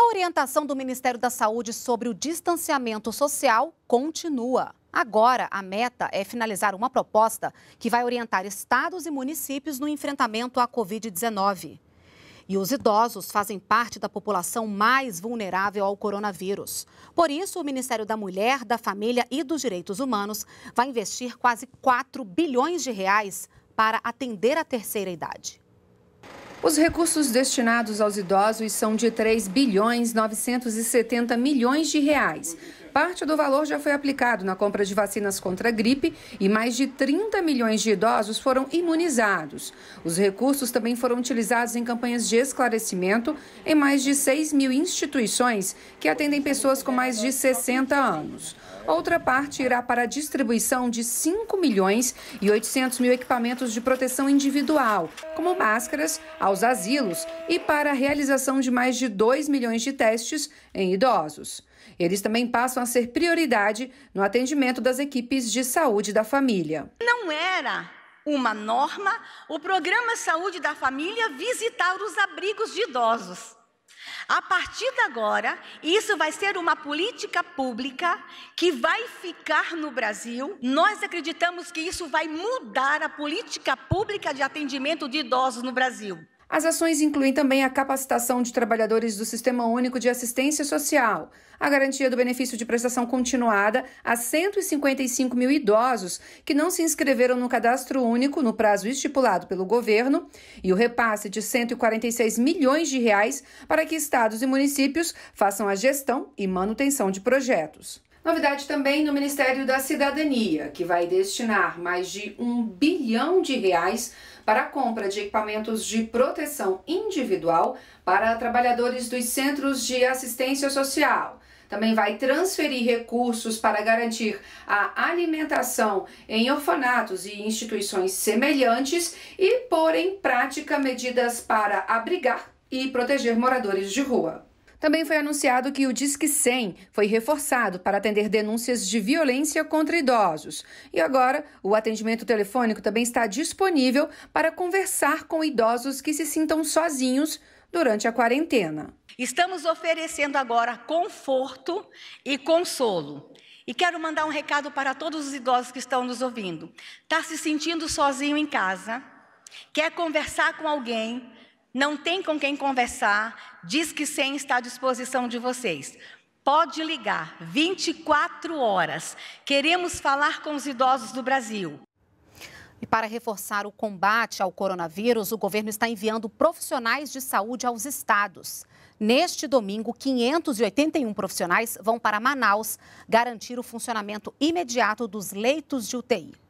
A orientação do Ministério da Saúde sobre o distanciamento social continua. Agora, a meta é finalizar uma proposta que vai orientar estados e municípios no enfrentamento à Covid-19. E os idosos fazem parte da população mais vulnerável ao coronavírus. Por isso, o Ministério da Mulher, da Família e dos Direitos Humanos vai investir quase 4 bilhões de reais para atender a terceira idade. Os recursos destinados aos idosos são de 3 bilhões 970 milhões de reais. Parte do valor já foi aplicado na compra de vacinas contra a gripe e mais de 30 milhões de idosos foram imunizados. Os recursos também foram utilizados em campanhas de esclarecimento em mais de 6 mil instituições que atendem pessoas com mais de 60 anos. Outra parte irá para a distribuição de 5 milhões e 800 mil equipamentos de proteção individual, como máscaras, aos asilos e para a realização de mais de 2 milhões de testes em idosos. Eles também passam a ser prioridade no atendimento das equipes de saúde da família. Não era uma norma o programa Saúde da Família visitar os abrigos de idosos. A partir de agora, isso vai ser uma política pública que vai ficar no Brasil. Nós acreditamos que isso vai mudar a política pública de atendimento de idosos no Brasil. As ações incluem também a capacitação de trabalhadores do Sistema Único de Assistência Social, a garantia do benefício de prestação continuada a 155 mil idosos que não se inscreveram no cadastro único no prazo estipulado pelo governo e o repasse de 146 milhões de reais para que estados e municípios façam a gestão e manutenção de projetos. Novidade também no Ministério da Cidadania, que vai destinar mais de um bilhão de reais para a compra de equipamentos de proteção individual para trabalhadores dos centros de assistência social. Também vai transferir recursos para garantir a alimentação em orfanatos e instituições semelhantes e pôr em prática medidas para abrigar e proteger moradores de rua. Também foi anunciado que o Disque 100 foi reforçado para atender denúncias de violência contra idosos. E agora, o atendimento telefônico também está disponível para conversar com idosos que se sintam sozinhos durante a quarentena. Estamos oferecendo agora conforto e consolo. E quero mandar um recado para todos os idosos que estão nos ouvindo. Está se sentindo sozinho em casa? Quer conversar com alguém? não tem com quem conversar, diz que sim está à disposição de vocês. Pode ligar, 24 horas. Queremos falar com os idosos do Brasil. E para reforçar o combate ao coronavírus, o governo está enviando profissionais de saúde aos estados. Neste domingo, 581 profissionais vão para Manaus garantir o funcionamento imediato dos leitos de UTI.